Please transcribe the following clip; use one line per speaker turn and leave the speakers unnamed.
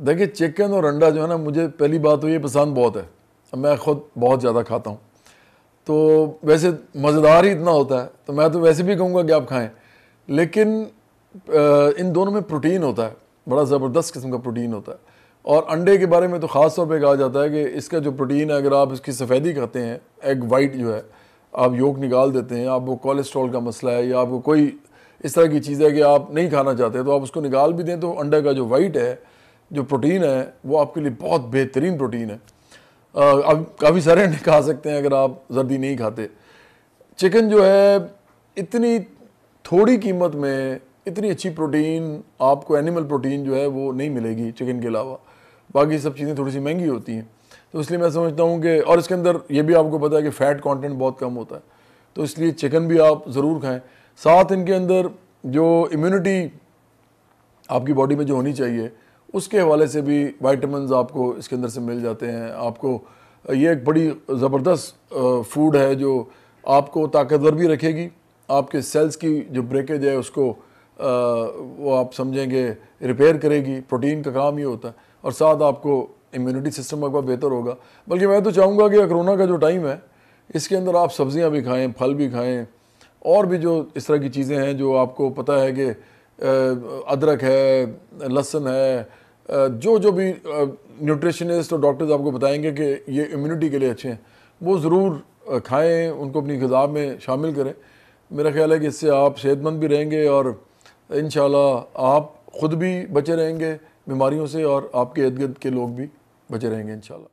देखिए चिकन और अंडा जो है ना मुझे पहली बात तो ये पसंद बहुत है मैं खुद बहुत ज़्यादा खाता हूँ तो वैसे मज़ेदार ही इतना होता है तो मैं तो वैसे भी कहूँगा कि आप खाएं लेकिन इन दोनों में प्रोटीन होता है बड़ा ज़बरदस्त किस्म का प्रोटीन होता है और अंडे के बारे में तो ख़ास तौर पर कहा जाता है कि इसका जो प्रोटीन है अगर आप इसकी सफ़ेदी खाते हैं एग वाइट जो है आप योग निकाल देते हैं आपको कोलेस्ट्रॉल का मसला है या आपको कोई इस तरह की चीज़ है कि आप नहीं खाना चाहते तो आप उसको निकाल भी दें तो अंडे का जो वाइट है जो प्रोटीन है वो आपके लिए बहुत बेहतरीन प्रोटीन है अब काफ़ी सारे अंडे खा सकते हैं अगर आप जर्दी नहीं खाते चिकन जो है इतनी थोड़ी कीमत में इतनी अच्छी प्रोटीन आपको एनिमल प्रोटीन जो है वो नहीं मिलेगी चिकन के अलावा बाकी सब चीज़ें थोड़ी सी महंगी होती हैं तो इसलिए मैं समझता हूँ कि और इसके अंदर ये भी आपको पता है कि फ़ैट कंटेंट बहुत कम होता है तो इसलिए चिकन भी आप ज़रूर खाएं साथ इनके अंदर जो इम्यूनिटी आपकी बॉडी में जो होनी चाहिए उसके हवाले से भी वाइटमिन आपको इसके अंदर से मिल जाते हैं आपको ये एक बड़ी ज़बरदस्त फूड है जो आपको ताकतवर भी रखेगी आपके सेल्स की जो ब्रेकेज है उसको आ, वो आप समझेंगे रिपेयर करेगी प्रोटीन का काम ही होता है और साथ आपको इम्यूनिटी सिस्टम आपका बेहतर होगा बल्कि मैं तो चाहूँगा कि कोरोना का जो टाइम है इसके अंदर आप सब्ज़ियाँ भी खाएँ फल भी खाएँ और भी जो इस तरह की चीज़ें हैं जो आपको पता है कि अदरक है लहसुन है जो जो भी न्यूट्रिशनिस्ट और डॉक्टर्स आपको बताएंगे कि ये इम्यूनिटी के लिए अच्छे हैं वो ज़रूर खाएं उनको अपनी गज़ा में शामिल करें मेरा ख्याल है कि इससे आप सेहतमंद भी रहेंगे और इन आप ख़ुद भी बचे रहेंगे बीमारियों से और आपके इर्द गिर्द के लोग भी बचे रहेंगे इन